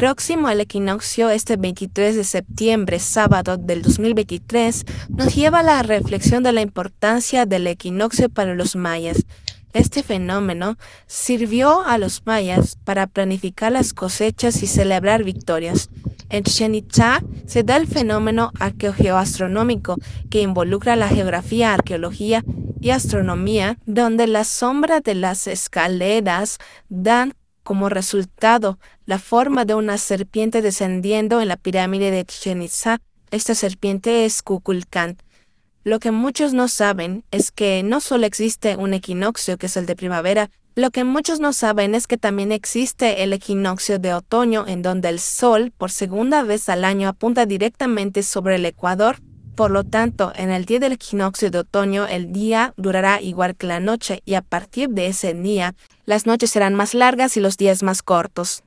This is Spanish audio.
Próximo al equinoccio este 23 de septiembre, sábado del 2023, nos lleva a la reflexión de la importancia del equinoccio para los mayas. Este fenómeno sirvió a los mayas para planificar las cosechas y celebrar victorias. En Chichen se da el fenómeno arqueogeoastronómico que involucra la geografía, arqueología y astronomía, donde la sombra de las escaleras dan como resultado, la forma de una serpiente descendiendo en la pirámide de Chichen Esta serpiente es Kukulkan. Lo que muchos no saben es que no solo existe un equinoccio, que es el de primavera, lo que muchos no saben es que también existe el equinoccio de otoño, en donde el sol, por segunda vez al año, apunta directamente sobre el ecuador, por lo tanto, en el día del equinoccio de otoño el día durará igual que la noche y a partir de ese día, las noches serán más largas y los días más cortos.